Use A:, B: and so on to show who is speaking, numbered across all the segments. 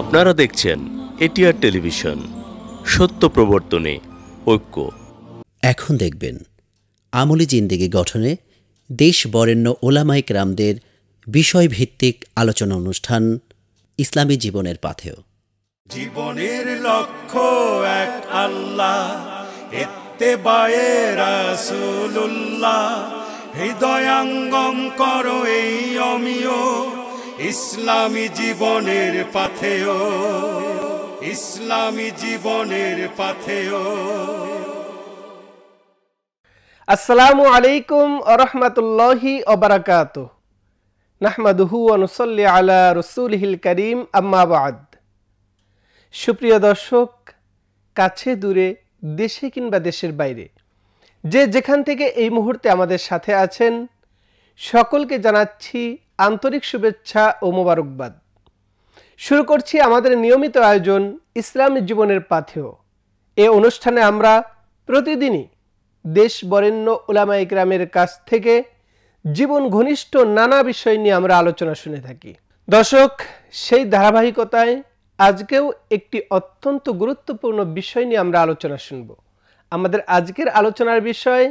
A: আপনারা দেখছেন ATR television সত্য প্রবর্তনে ঐক্য এখন দেখবেন আমলি জিন্দিগি গঠনে দেশ বরেণ্য ওলামাইক রামদের বিষয়ভিত্তিক আলোচনা অনুষ্ঠান ইসলামী জীবনের পাথেও
B: জীবনের লক্ষ্য এক আল্লাহ বায়ে রাসূলুল্লাহ হৃদয়াঙ্গম করো এই অমিয় ইসলামী জীবনের পাথেও ইসলামী জীবনের পাথেও আসসালামু আলাইকুম আরহামতুল্লাহি অবরাকাত নাহমাদুহু অনুসল্লি আলা রসুলহিল করিম আম্মাবাদ সুপ্রিয় দর্শক কাছে দূরে দেশে কিংবা দেশের বাইরে যে যেখান থেকে এই মুহূর্তে আমাদের সাথে আছেন সকলকে জানাচ্ছি আন্তরিক শুভেচ্ছা ও মোবারকবাদ শুরু করছি আমাদের নিয়মিত আয়োজন ইসলামী জীবনের পাথেও এ অনুষ্ঠানে আমরা প্রতিদিনই দেশ বরেণ্য ওলামা ইকরামের কাছ থেকে জীবন ঘনিষ্ঠ নানা বিষয় নিয়ে আমরা আলোচনা শুনে থাকি দর্শক সেই ধারাবাহিকতায় আজকেও একটি অত্যন্ত গুরুত্বপূর্ণ বিষয় নিয়ে আমরা আলোচনা শুনব আমাদের আজকের আলোচনার বিষয়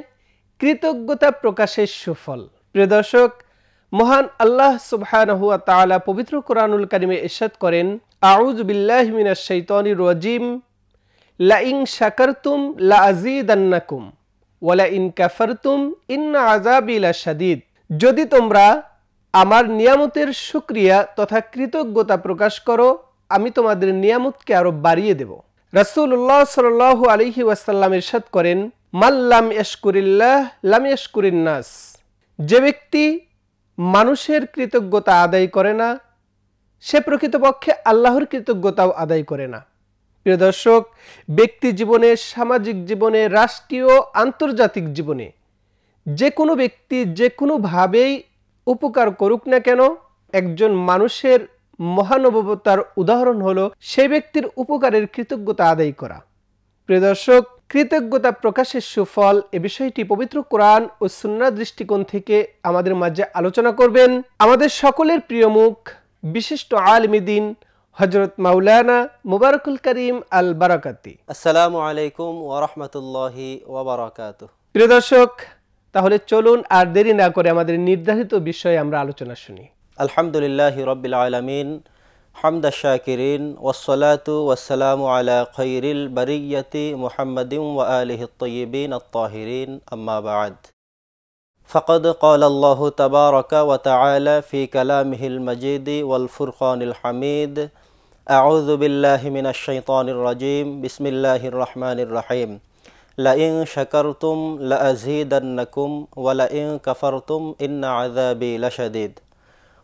B: কৃতজ্ঞতা প্রকাশের সুফল প্রিয় দর্শক মহান আল্লাহ সুবহানহুয়া তালা পবিত্র কোরআনুল কারিমে ইসাদ করেন আউজ বিল্লাহ মিনা শৈতনি রাজিম লাইং শাকারতুম লা আজিদান্নাকুম ওয়ালা ইন কাফারতুম ইন্না আজাবিলা সাদিদ যদি তোমরা আমার নিয়ামতের সুক্রিয়া তথা কৃতজ্ঞতা প্রকাশ করো আমি তোমাদের নিয়ামতকে আরো বাড়িয়ে দেব রাসুল্লাহ সাল আলহি ওয়াসাল্লাম ইরশাদ করেন মাল্লাম ইস্কুরিল্লাহ লাম ইস্কুরিন্নাস নাস যে ব্যক্তি মানুষের কৃতজ্ঞতা আদায় করে না সে প্রকৃতপক্ষে আল্লাহর কৃতজ্ঞতাও আদায় করে না প্রিয় দর্শক ব্যক্তি জীবনে সামাজিক জীবনে রাষ্ট্রীয় আন্তর্জাতিক জীবনে যে কোনো ব্যক্তি যে কোনোভাবেই উপকার করুক না কেন একজন মানুষের মহানবতার উদাহরণ হলো সেই ব্যক্তির উপকারের কৃতজ্ঞতা আদায় করা প্রিয় দর্শক কৃতজ্ঞতা প্রকাশের সুফল এ বিষয়টি পবিত্র কোরআন ও সুন্না দৃষ্টিকোণ থেকে আমাদের মাঝে আলোচনা করবেন আমাদের সকলের প্রিয় মুখ বিশিষ্ট আলমিদিন হজরত মাওলানা মুবারকুল করিম আল বারাকাতি
A: আসসালামু আলাইকুম ওরহমতুল্লাহি
B: ওবরাকাত প্রিয় দর্শক তাহলে চলুন আর দেরি না করে আমাদের নির্ধারিত বিষয়ে আমরা আলোচনা শুনি
A: আলহামদুলিল্লাহ রাব্বিল আলামিন حمد الشاكرين والصلاة والسلام على خير البرية محمد وآله الطيبين الطاهرين أما بعد فقد قال الله تبارك وتعالى في كلامه المجيد والفرقان الحميد أعوذ بالله من الشيطان الرجيم بسم الله الرحمن الرحيم لئن شكرتم لأزيدنكم ولئن كفرتم إن عذابي لشديد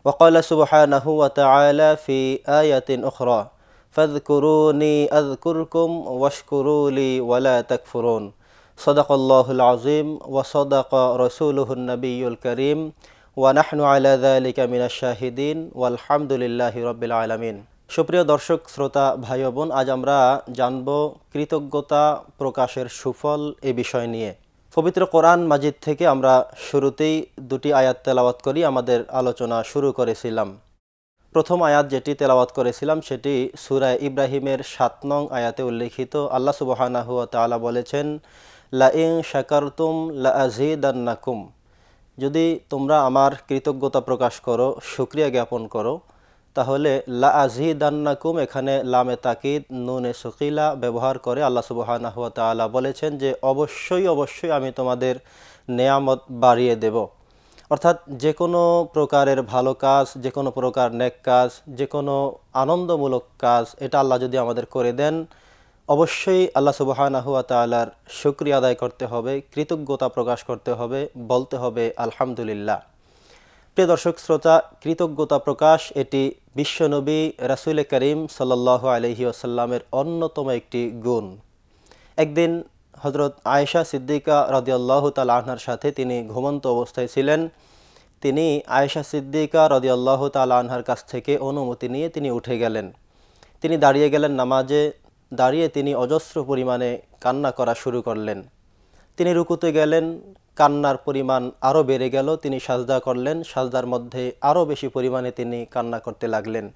A: وقال سبحانه وتعالى في آية أخرى فاذكروني أذكركم واشكروا لي ولا تكفرون صدق الله العظيم وصدق رسوله النبي الكريم ونحن على ذلك من الشاهدين والحمد لله رب العالمين সুপ্রিয় দর্শক শ্রোতা ভাই বোন আজ আমরা জানব কৃতজ্ঞতা প্রকাশের সুফল এ বিষয় নিয়ে পবিত্র কোরআন মাজিদ থেকে আমরা শুরুতেই দুটি আয়াত তেলাওয়াত করি আমাদের আলোচনা শুরু করেছিলাম প্রথম আয়াত যেটি তেলাওয়াত করেছিলাম সেটি সুরায় ইব্রাহিমের সাত নং আয়াতে উল্লেখিত আল্লাহ সুবাহানাহুয়া তালা বলেছেন লা ইং শাকারতুম লা আজিদান্নাকুম যদি তোমরা আমার কৃতজ্ঞতা প্রকাশ করো সুক্রিয়া জ্ঞাপন করো তাহলে লা আজিদান্নাকুম এখানে লামে তাকিদ নুনে শকিলা ব্যবহার করে আল্লাহ সুবহানাহ তালা বলেছেন যে অবশ্যই অবশ্যই আমি তোমাদের নেয়ামত বাড়িয়ে দেব অর্থাৎ যে কোনো প্রকারের ভালো কাজ যে কোনো প্রকার নেক কাজ যে কোনো আনন্দমূলক কাজ এটা আল্লাহ যদি আমাদের করে দেন অবশ্যই আল্লাহ সুবাহানাহুয়া তালার শুক্রিয়া আদায় করতে হবে কৃতজ্ঞতা প্রকাশ করতে হবে বলতে হবে আলহামদুলিল্লাহ প্রিয় দর্শক শ্রোতা কৃতজ্ঞতা প্রকাশ এটি বিশ্বনবী রাসুল করিম সাল্লাহ আলহি আসাল্লামের অন্যতম একটি গুণ একদিন হজরত আয়েশা সিদ্দিকা রদিয়াল্লাহ তাল আহনার সাথে তিনি ঘুমন্ত অবস্থায় ছিলেন তিনি আয়েশা সিদ্দিকা রদিয়াল্লাহ তাল আহনার কাছ থেকে অনুমতি নিয়ে তিনি উঠে গেলেন তিনি দাঁড়িয়ে গেলেন নামাজে দাঁড়িয়ে তিনি অজস্র পরিমাণে কান্না করা শুরু করলেন তিনি রুকুতে গেলেন কান্নার পরিমাণ আরও বেড়ে গেল তিনি সাজদা করলেন সাজদার মধ্যে আরও বেশি পরিমাণে তিনি কান্না করতে লাগলেন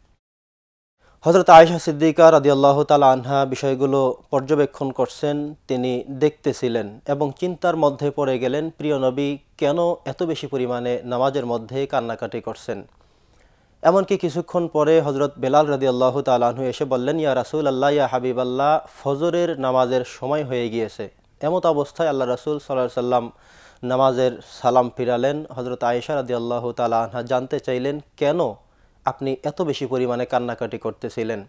A: হজরত আয়েশা সিদ্দিকা আল্লাহ তালা আনহা বিষয়গুলো পর্যবেক্ষণ করছেন তিনি দেখতেছিলেন এবং চিন্তার মধ্যে পড়ে গেলেন প্রিয় নবী কেন এত বেশি পরিমাণে নামাজের মধ্যে কান্নাকাটি করছেন এমনকি কিছুক্ষণ পরে হজরত বেলাল রাদিয়াল্লাহ তালাহু এসে বললেন ইয়া রাসুল আল্লাহ ইয়া হাবিব আল্লাহ ফজরের নামাজের সময় হয়ে গিয়েছে এমত অবস্থায় আল্লাহ রাসুল সাল্লাহ সাল্লাম নামাজের সালাম ফিরালেন হজরত আয়েশা রাদি আল্লাহ তালা জানতে চাইলেন কেন আপনি এত বেশি পরিমাণে কান্নাকাটি করতেছিলেন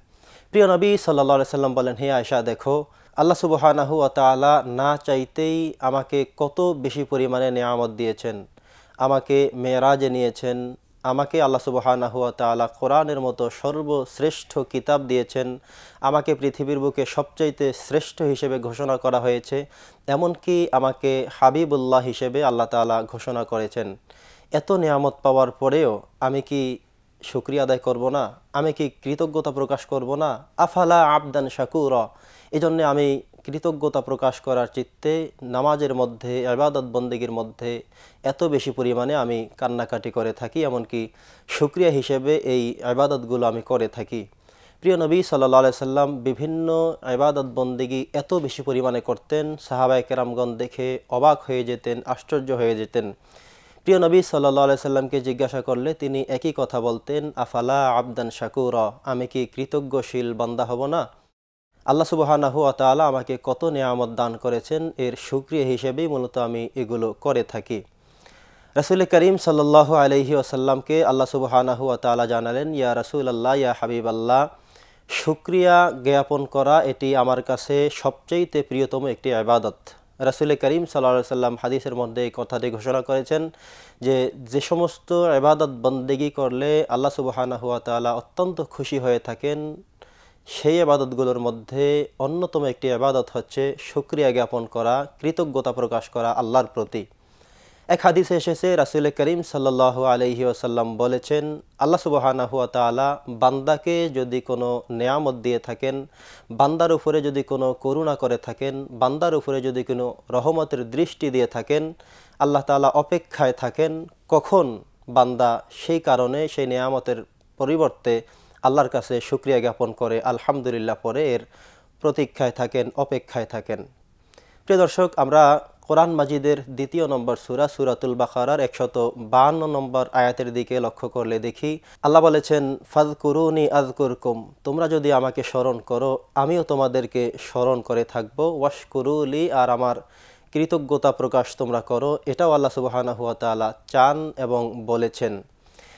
A: প্রিয় নবী সাল্লা সাল্লাম বলেন হে আয়েশা দেখো আল্লাহ সুবাহানাহু আতালা না চাইতেই আমাকে কত বেশি পরিমাণে নেয়ামত দিয়েছেন আমাকে মেয়েরাজে নিয়েছেন আমাকে আল্লাহ সুবাহানা হুয়া তালা কোরআনের মতো সর্বশ্রেষ্ঠ কিতাব দিয়েছেন আমাকে পৃথিবীর বুকে সবচাইতে শ্রেষ্ঠ হিসেবে ঘোষণা করা হয়েছে এমনকি আমাকে হাবিবুল্লাহ হিসেবে আল্লাহ তালা ঘোষণা করেছেন এত নিয়ামত পাওয়ার পরেও আমি কি শুক্রিয়া আদায় করব না আমি কি কৃতজ্ঞতা প্রকাশ করব না আফালা আবদান শাকুর এজন্য আমি কৃতজ্ঞতা প্রকাশ করার চিত্তে নামাজের মধ্যে আবাদত বন্দেগীর মধ্যে এত বেশি পরিমাণে আমি কান্নাকাটি করে থাকি এমনকি সুক্রিয়া হিসেবে এই আবাদতগুলো আমি করে থাকি প্রিয় নবী সাল্লা সাল্লাম বিভিন্ন আবাদত বন্দেগী এত বেশি পরিমাণে করতেন সাহাবায় কেরামগণ দেখে অবাক হয়ে যেতেন আশ্চর্য হয়ে যেতেন প্রিয় নবী সাল্লা সাল্লামকে জিজ্ঞাসা করলে তিনি একই কথা বলতেন আফালা আবদান শাকুর আমি কি কৃতজ্ঞশীল বান্দা হব না আল্লাহ হুয়া তালা আমাকে কত নেয়ামত দান করেছেন এর সুক্রিয়া হিসেবেই মূলত আমি এগুলো করে থাকি রাসুল করিম সাল্লাহ আলহি আসাল্লামকে আল্লাহ হুয়া তালা জানালেন ইয়া রাসুল আল্লাহ ইয়া হাবিব আল্লাহ সুক্রিয়া জ্ঞাপন করা এটি আমার কাছে সবচেয়েতে প্রিয়তম একটি আবাদত রাসুল করিম সাল্লা সাল্লাম হাদিসের মধ্যে এই কথাটি ঘোষণা করেছেন যে যে সমস্ত আবাদত বন্দেগি করলে আল্লাহ সুবাহানা হুয়া তালা অত্যন্ত খুশি হয়ে থাকেন সেই আবাদতগুলোর মধ্যে অন্যতম একটি আবাদত হচ্ছে সুক্রিয়া জ্ঞাপন করা কৃতজ্ঞতা প্রকাশ করা আল্লাহর প্রতি এক হাদিসে এসেছে রাসুল করিম সাল্লাহ আলহি আসাল্লাম বলেছেন আল্লাহ সুবাহানা হুয়া তালা বান্দাকে যদি কোনো নেয়ামত দিয়ে থাকেন বান্দার উপরে যদি কোনো করুণা করে থাকেন বান্দার উপরে যদি কোনো রহমতের দৃষ্টি দিয়ে থাকেন আল্লাহ তালা অপেক্ষায় থাকেন কখন বান্দা সেই কারণে সেই নেয়ামতের পরিবর্তে আল্লাহর কাছে সুক্রিয়া জ্ঞাপন করে আলহামদুলিল্লাহ পরে এর প্রতীক্ষায় থাকেন অপেক্ষায় থাকেন প্রিয় দর্শক আমরা কোরআন মাজিদের দ্বিতীয় নম্বর সুরা সুরাতুল বাকারার একশত বাহান্ন নম্বর আয়াতের দিকে লক্ষ্য করলে দেখি আল্লাহ বলেছেন ফাজ কুরুনি আজ কুরকুম তোমরা যদি আমাকে স্মরণ করো আমিও তোমাদেরকে স্মরণ করে থাকবো ওয়াশ কুরুলি আর আমার কৃতজ্ঞতা প্রকাশ তোমরা করো এটাও আল্লাহ সুবাহানা হুয়াতালা চান এবং বলেছেন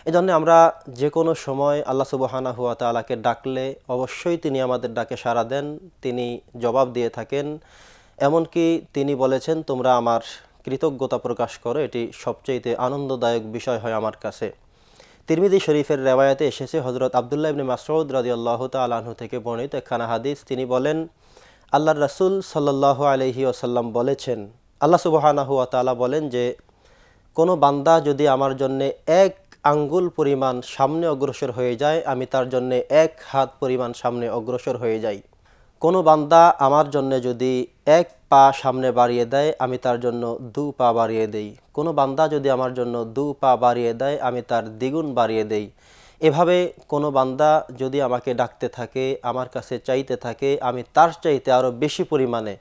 A: এজন্য আমরা যে কোনো সময় আল্লাহ সুবাহানা হুয়া তালাকে ডাকলে অবশ্যই তিনি আমাদের ডাকে সাড়া দেন তিনি জবাব দিয়ে থাকেন এমনকি তিনি বলেছেন তোমরা আমার কৃতজ্ঞতা প্রকাশ করো এটি সবচেয়ে আনন্দদায়ক বিষয় হয় আমার কাছে তিরমিদি শরীফের রেওয়ায়তে এসেছে হজরত আবদুল্লাহ ইবনে মাসউদ আল্লাহ তালাহু থেকে বর্ণিত খানা হাদিস তিনি বলেন আল্লাহ রাসুল সাল্লাহ আলহি ওসাল্লাম বলেছেন আল্লাহ সুবাহানা হুয়া তালা বলেন যে কোনো বান্দা যদি আমার জন্যে এক আঙ্গুল পরিমাণ সামনে অগ্রসর হয়ে যায় আমি তার জন্যে এক হাত পরিমাণ সামনে অগ্রসর হয়ে যাই কোনো বান্দা আমার জন্য যদি এক পা সামনে বাড়িয়ে দেয় আমি তার জন্য দু পা বাড়িয়ে দেই কোনো বান্দা যদি আমার জন্য দু পা বাড়িয়ে দেয় আমি তার দ্বিগুণ বাড়িয়ে দেই এভাবে কোনো বান্দা যদি আমাকে ডাকতে থাকে আমার কাছে চাইতে থাকে আমি তার চাইতে আরও বেশি পরিমাণে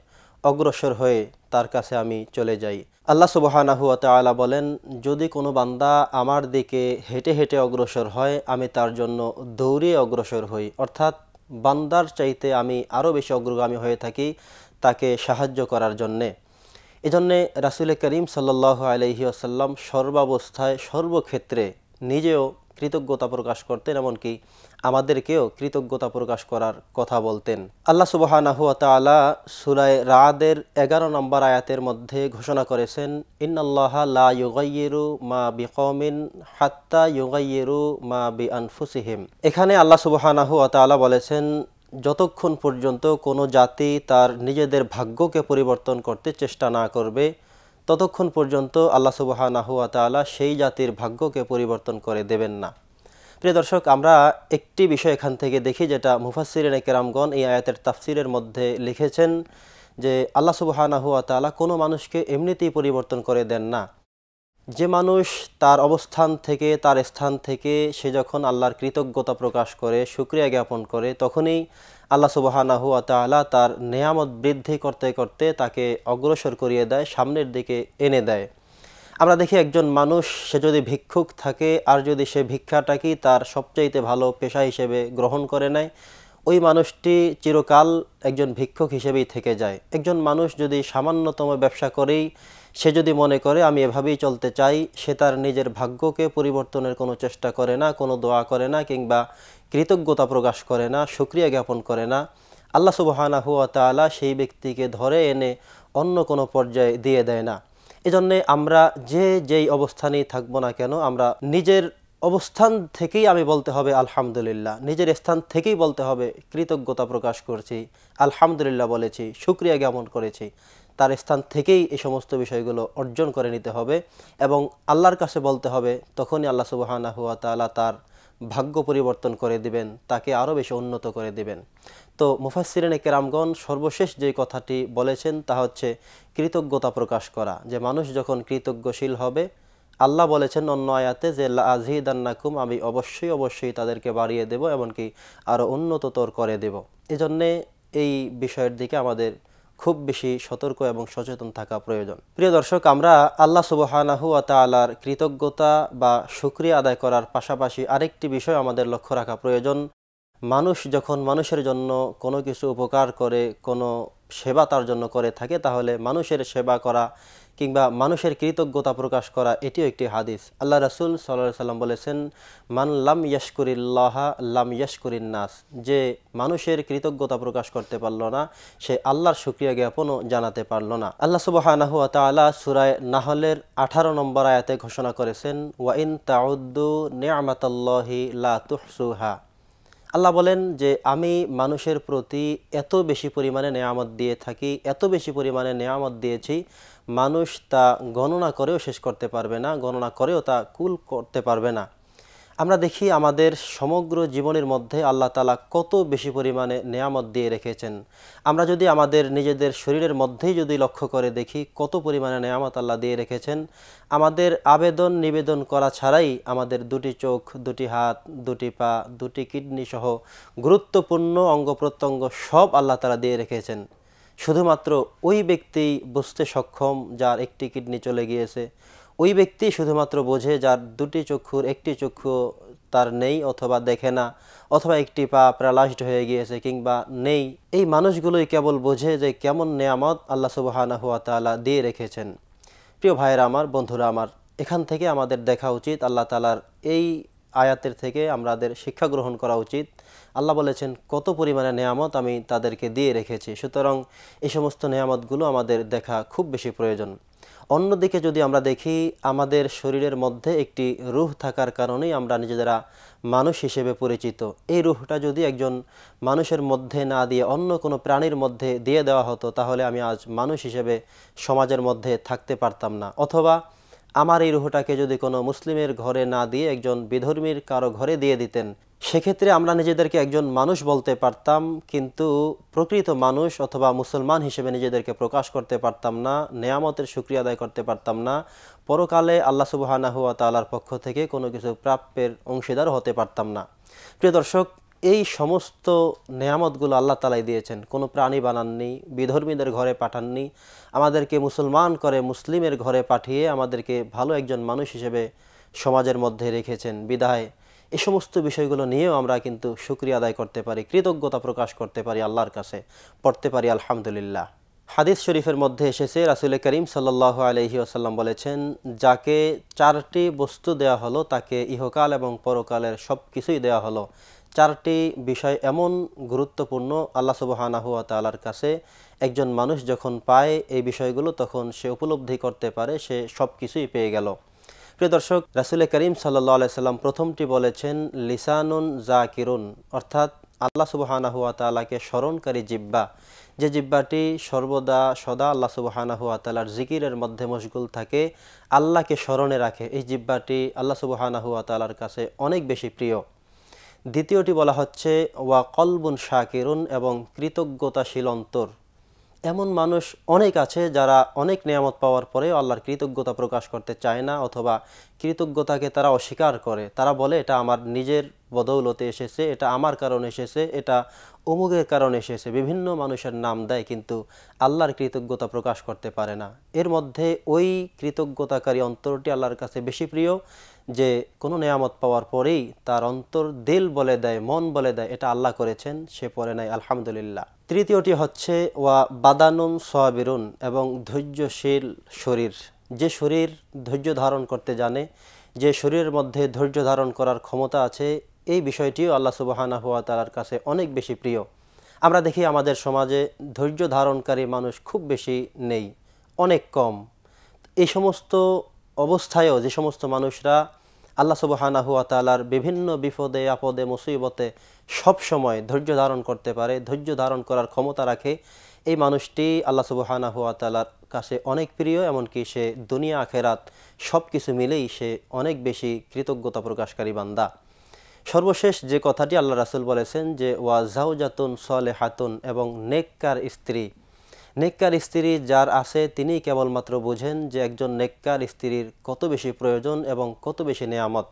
A: অগ্রসর হয়ে তার কাছে আমি চলে যাই আল্লাহ সুবাহানাহুয়া তালা বলেন যদি কোনো বান্দা আমার দিকে হেঁটে হেঁটে অগ্রসর হয় আমি তার জন্য দৌড়ে অগ্রসর হই অর্থাৎ বান্দার চাইতে আমি আরও বেশি অগ্রগামী হয়ে থাকি তাকে সাহায্য করার জন্যে এজন্যে রাসুল করিম সাল্লাহ আলহি সর্বাবস্থায় সর্বক্ষেত্রে নিজেও কৃতজ্ঞতা প্রকাশ করতেন এমনকি আমাদেরকেও কৃতজ্ঞতা প্রকাশ করার কথা বলতেন আল্লাহ সুবাহানাহুয়া তালা রাদের এগারো নম্বর আয়াতের মধ্যে ঘোষণা করেছেন ইন্নআল্লাহ লা মা বি কমিন হাত্তা ইউগাইয়েরু মা বি আনফুসিহিম এখানে আল্লাহ সুবাহানাহুয়া আতআলা বলেছেন যতক্ষণ পর্যন্ত কোনো জাতি তার নিজেদের ভাগ্যকে পরিবর্তন করতে চেষ্টা না করবে ততক্ষণ পর্যন্ত আল্লাহ সুবাহানা সেই জাতির ভাগ্যকে পরিবর্তন করে দেবেন না প্রিয় দর্শক আমরা একটি বিষয় এখান থেকে দেখি যেটা মুফাসির কেরামগণ এই আয়াতের তাফসিরের মধ্যে লিখেছেন যে আল্লাহ সুবাহানা কোনো মানুষকে এমনিতেই পরিবর্তন করে দেন না যে মানুষ তার অবস্থান থেকে তার স্থান থেকে সে যখন আল্লাহর কৃতজ্ঞতা প্রকাশ করে সুক্রিয়া জ্ঞাপন করে তখনই আল্লাহ সুবাহানাহু আতআলা তার নেয়ামত বৃদ্ধি করতে করতে তাকে অগ্রসর করিয়ে দেয় সামনের দিকে এনে দেয় আমরা দেখি একজন মানুষ সে যদি ভিক্ষুক থাকে আর যদি সে ভিক্ষাটাকেই তার সবচাইতে ভালো পেশা হিসেবে গ্রহণ করে নেয় ওই মানুষটি চিরকাল একজন ভিক্ষুক হিসেবেই থেকে যায় একজন মানুষ যদি সামান্যতম ব্যবসা করেই সে যদি মনে করে আমি এভাবেই চলতে চাই সে তার নিজের ভাগ্যকে পরিবর্তনের কোনো চেষ্টা করে না কোনো দোয়া করে না কিংবা কৃতজ্ঞতা প্রকাশ করে না সুক্রিয়া জ্ঞাপন করে না আল্লাহ সুবাহানা হুয়া তালা সেই ব্যক্তিকে ধরে এনে অন্য কোনো পর্যায়ে দিয়ে দেয় না এজন্যে আমরা যে যেই অবস্থানেই থাকবো না কেন আমরা নিজের অবস্থান থেকেই আমি বলতে হবে আলহামদুলিল্লাহ নিজের স্থান থেকেই বলতে হবে কৃতজ্ঞতা প্রকাশ করছি আলহামদুলিল্লাহ বলেছি শুক্রিয়া জ্ঞাপন করেছি তার স্থান থেকেই এই সমস্ত বিষয়গুলো অর্জন করে নিতে হবে এবং আল্লাহর কাছে বলতে হবে তখনই আল্লাহ সুবাহানা হুয়া তালা তার ভাগ্য পরিবর্তন করে দিবেন তাকে আরও বেশি উন্নত করে দিবেন তো মুফাসিরেন কেরামগণ সর্বশেষ যে কথাটি বলেছেন তা হচ্ছে কৃতজ্ঞতা প্রকাশ করা যে মানুষ যখন কৃতজ্ঞশীল হবে আল্লাহ বলেছেন অন্য আয়াতে যে আজিদান্নাকুম আমি অবশ্যই অবশ্যই তাদেরকে বাড়িয়ে দেব এমনকি আরও উন্নততর করে দেব এজন্যে এই বিষয়ের দিকে আমাদের খুব বেশি সতর্ক এবং সচেতন থাকা প্রয়োজন প্রিয় দর্শক আমরা আল্লাহ সুবহানাহু আতালার কৃতজ্ঞতা বা সুক্রিয়া আদায় করার পাশাপাশি আরেকটি বিষয় আমাদের লক্ষ্য রাখা প্রয়োজন মানুষ যখন মানুষের জন্য কোনো কিছু উপকার করে কোনো সেবা তার জন্য করে থাকে তাহলে মানুষের সেবা করা কিংবা মানুষের কৃতজ্ঞতা প্রকাশ করা এটিও একটি হাদিস আল্লাহ রাসুল সাল্লাহ সাল্লাম বলেছেন মান লাম ইয়াসকুরিল্লাহা লাম ইয়াসকুরিন নাস যে মানুষের কৃতজ্ঞতা প্রকাশ করতে পারল না সে আল্লাহর সুক্রিয়া জ্ঞাপনও জানাতে পারল না আল্লাহ সুবাহানাহু তালা সুরায় নাহলের আঠারো নম্বর আয়াতে ঘোষণা করেছেন ওয়াইন তাউদ্দু নেয়ামাতাল্লাহি লা আল্লাহ বলেন যে আমি মানুষের প্রতি এত বেশি পরিমাণে নেয়ামত দিয়ে থাকি এত বেশি পরিমাণে নেয়ামত দিয়েছি মানুষ তা গণনা করেও শেষ করতে পারবে না গণনা করেও তা কুল করতে পারবে না আমরা দেখি আমাদের সমগ্র জীবনের মধ্যে আল্লাহ তালা কত বেশি পরিমাণে নেয়ামত দিয়ে রেখেছেন আমরা যদি আমাদের নিজেদের শরীরের মধ্যেই যদি লক্ষ্য করে দেখি কত পরিমাণে নেয়ামত আল্লাহ দিয়ে রেখেছেন আমাদের আবেদন নিবেদন করা ছাড়াই আমাদের দুটি চোখ দুটি হাত দুটি পা দুটি কিডনি সহ গুরুত্বপূর্ণ অঙ্গ প্রত্যঙ্গ সব আল্লাহ তালা দিয়ে রেখেছেন শুধুমাত্র ওই ব্যক্তিই বুঝতে সক্ষম যার একটি কিডনি চলে গিয়েছে ওই ব্যক্তি শুধুমাত্র বোঝে যার দুটি চক্ষুর একটি চক্ষু তার নেই অথবা দেখে না অথবা একটি পা প্যারালাইজড হয়ে গিয়েছে কিংবা নেই এই মানুষগুলোই কেবল বোঝে যে কেমন নেয়ামত আল্লাহ সুবাহানা হুয়া তালা দিয়ে রেখেছেন প্রিয় ভাইয়েরা আমার বন্ধুরা আমার এখান থেকে আমাদের দেখা উচিত আল্লাহ তালার এই আয়াতের থেকে আমাদের শিক্ষা গ্রহণ করা উচিত আল্লাহ বলেছেন কত পরিমাণে নেয়ামত আমি তাদেরকে দিয়ে রেখেছি সুতরাং এই সমস্ত নেয়ামতগুলো আমাদের দেখা খুব বেশি প্রয়োজন অন্যদিকে যদি আমরা দেখি আমাদের শরীরের মধ্যে একটি রুহ থাকার কারণেই আমরা নিজেরা মানুষ হিসেবে পরিচিত এই রুহটা যদি একজন মানুষের মধ্যে না দিয়ে অন্য কোনো প্রাণীর মধ্যে দিয়ে দেওয়া হতো তাহলে আমি আজ মানুষ হিসেবে সমাজের মধ্যে থাকতে পারতাম না অথবা আমার এই রুহটাকে যদি কোনো মুসলিমের ঘরে না দিয়ে একজন বিধর্মীর কারো ঘরে দিয়ে দিতেন সেক্ষেত্রে আমরা নিজেদেরকে একজন মানুষ বলতে পারতাম কিন্তু প্রকৃত মানুষ অথবা মুসলমান হিসেবে নিজেদেরকে প্রকাশ করতে পারতাম না নেয়ামতের সুক্রিয়া আদায় করতে পারতাম না পরকালে আল্লাহ সুবাহানা হুয়া তালার পক্ষ থেকে কোনো কিছু প্রাপ্যের অংশীদার হতে পারতাম না প্রিয় দর্শক এই সমস্ত নেয়ামতগুলো আল্লাহ তালাই দিয়েছেন কোনো প্রাণী বানাননি বিধর্মীদের ঘরে পাঠাননি আমাদেরকে মুসলমান করে মুসলিমের ঘরে পাঠিয়ে আমাদেরকে ভালো একজন মানুষ হিসেবে সমাজের মধ্যে রেখেছেন বিদায় এ সমস্ত বিষয়গুলো নিয়েও আমরা কিন্তু সুক্রিয়া আদায় করতে পারি কৃতজ্ঞতা প্রকাশ করতে পারি আল্লাহর কাছে পড়তে পারি আলহামদুলিল্লাহ হাদিস শরীফের মধ্যে এসেছে রাসুল করিম সাল্লাহ আলহি আসাল্লাম বলেছেন যাকে চারটি বস্তু দেয়া হলো তাকে ইহকাল এবং পরকালের সব কিছুই দেয়া হলো চারটি বিষয় এমন গুরুত্বপূর্ণ আল্লাহ সুবাহানা হুয়া তালার কাছে একজন মানুষ যখন পায় এই বিষয়গুলো তখন সে উপলব্ধি করতে পারে সে সব কিছুই পেয়ে গেল প্রিয় দর্শক রাসুল করিম সাল্লা সাল্লাম প্রথমটি বলেছেন লিসানুন জাকিরুন অর্থাৎ আল্লাহ সুবাহানা হুয়া তালাকে স্মরণকারী জিব্বা যে জিব্বাটি সর্বদা সদা আল্লাহ সুবাহানা হুয়া তালার জিকিরের মধ্যে মশগুল থাকে আল্লাহকে স্মরণে রাখে এই জিব্বাটি আল্লাহ সুবাহানা হুয়া তালার কাছে অনেক বেশি প্রিয় দ্বিতীয়টি বলা হচ্ছে ওয়া কলবুন শাকিরুন এবং কৃতজ্ঞতাশীল অন্তর এমন মানুষ অনেক আছে যারা অনেক নিয়ামত পাওয়ার পরে আল্লাহর কৃতজ্ঞতা প্রকাশ করতে চায় না অথবা কৃতজ্ঞতাকে তারা অস্বীকার করে তারা বলে এটা আমার নিজের বদৌলতে এসেছে এটা আমার কারণে এসেছে এটা অমুকের কারণে এসেছে বিভিন্ন মানুষের নাম দেয় কিন্তু আল্লাহর কৃতজ্ঞতা প্রকাশ করতে পারে না এর মধ্যে ওই কৃতজ্ঞতাকারী অন্তরটি আল্লাহর কাছে বেশি প্রিয় যে কোনো নেয়ামত পাওয়ার পরেই তার অন্তর দিল বলে দেয় মন বলে দেয় এটা আল্লাহ করেছেন সে পরে নাই আলহামদুলিল্লাহ তৃতীয়টি হচ্ছে ওয়া বাদানুন সোয়াবিরুন এবং ধৈর্যশীল শরীর যে শরীর ধৈর্য ধারণ করতে জানে যে শরীরের মধ্যে ধৈর্য ধারণ করার ক্ষমতা আছে এই বিষয়টিও আল্লাহ সুবাহানা হুয়া তালার কাছে অনেক বেশি প্রিয় আমরা দেখি আমাদের সমাজে ধৈর্য ধারণকারী মানুষ খুব বেশি নেই অনেক কম এই সমস্ত অবস্থায়ও যে সমস্ত মানুষরা আল্লাহ সুবাহানা হুয়া তালার বিভিন্ন বিপদে আপদে মুসিবতে সব সময় ধৈর্য ধারণ করতে পারে ধৈর্য ধারণ করার ক্ষমতা রাখে এই মানুষটি আল্লাহ সুবাহানা হুয়া তালার কাছে অনেক প্রিয় এমনকি সে দুনিয়া আখেরাত সব কিছু মিলেই সে অনেক বেশি কৃতজ্ঞতা প্রকাশকারী বান্দা সর্বশেষ যে কথাটি আল্লাহ রাসুল বলেছেন যে ওয়া জাতুন সলে হাতুন এবং নেককার স্ত্রী নেককার স্ত্রী যার আছে তিনি কেবলমাত্র বোঝেন যে একজন নেককার স্ত্রীর কত বেশি প্রয়োজন এবং কত বেশি নেয়ামত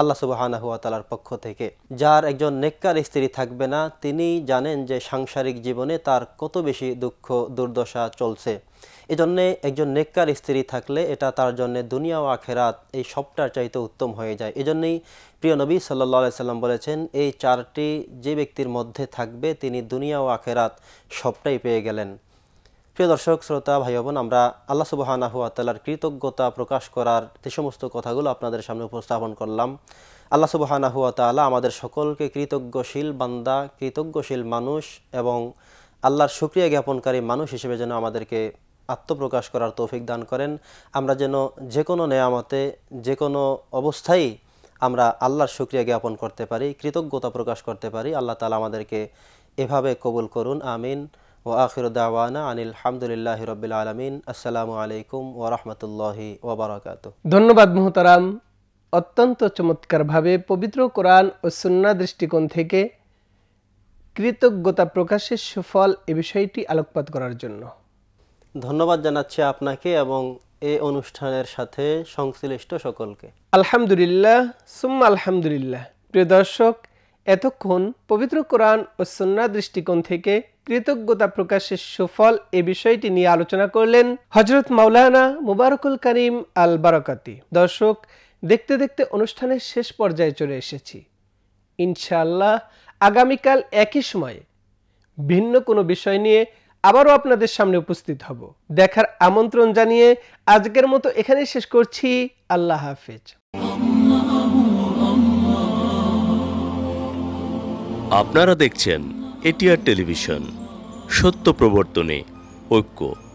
A: আল্লাহ সুবাহানা তালার পক্ষ থেকে যার একজন নেককার স্ত্রী থাকবে না তিনি জানেন যে সাংসারিক জীবনে তার কত বেশি দুঃখ দুর্দশা চলছে এজন্য একজন নেককার স্ত্রী থাকলে এটা তার জন্য দুনিয়া ও আখেরাত এই সবটার চাইতে উত্তম হয়ে যায় এজন্যই প্রিয় নবী সাল্লা সাল্লাম বলেছেন এই চারটি যে ব্যক্তির মধ্যে থাকবে তিনি দুনিয়া ও আখেরাত সবটাই পেয়ে গেলেন প্রিয় দর্শক শ্রোতা ভাই বোন আমরা আল্লাহ সুবাহ তালার কৃতজ্ঞতা প্রকাশ করার যে সমস্ত কথাগুলো আপনাদের সামনে উপস্থাপন করলাম আল্লাহ সুবাহানাহুয়া তালা আমাদের সকলকে কৃতজ্ঞশীল বান্দা কৃতজ্ঞশীল মানুষ এবং আল্লাহর সুক্রিয়া জ্ঞাপনকারী মানুষ হিসেবে যেন আমাদেরকে আত্মপ্রকাশ করার তৌফিক দান করেন আমরা যেন যে কোনো নেয়ামতে যে কোনো অবস্থায় আমরা আল্লাহর সুক্রিয়া জ্ঞাপন করতে পারি কৃতজ্ঞতা প্রকাশ করতে পারি আল্লাহ তালা আমাদেরকে এভাবে কবুল করুন আমিন ও আখির দাওয়ানা আনিল হামদুলিল্লাহ রবিল আলমিন আসসালামু আলাইকুম ও রহমতুল্লাহি ওবরাকাত
B: ধন্যবাদ মোহতারাম অত্যন্ত চমৎকারভাবে পবিত্র কোরআন ও সুন্না দৃষ্টিকোণ থেকে কৃতজ্ঞতা প্রকাশের সুফল এ বিষয়টি আলোকপাত করার জন্য
A: ধন্যবাদ জানাচ্ছি আপনাকে এবং এ অনুষ্ঠানের সাথে সংশ্লিষ্ট সকলকে
B: আলহামদুলিল্লাহ সুম্মা আলহামদুলিল্লাহ প্রিয় দর্শক এতক্ষণ পবিত্র কোরআন ও সন্না দৃষ্টিকোণ থেকে কৃতজ্ঞতা প্রকাশের সুফল এ বিষয়টি নিয়ে আলোচনা করলেন হজরত মাওলানা মুবারকুল করিম আল বারাকাতি দর্শক দেখতে দেখতে অনুষ্ঠানের শেষ পর্যায়ে চলে এসেছি ইনশাআল্লাহ আগামীকাল একই সময়ে ভিন্ন কোনো বিষয় নিয়ে আবারও আপনাদের সামনে উপস্থিত হব দেখার আমন্ত্রণ জানিয়ে আজকের মতো এখানেই শেষ করছি আল্লাহ হাফিজ আপনারা দেখছেন এটিআর
A: টেলিভিশন সত্য প্রবর্তনে ঐক্য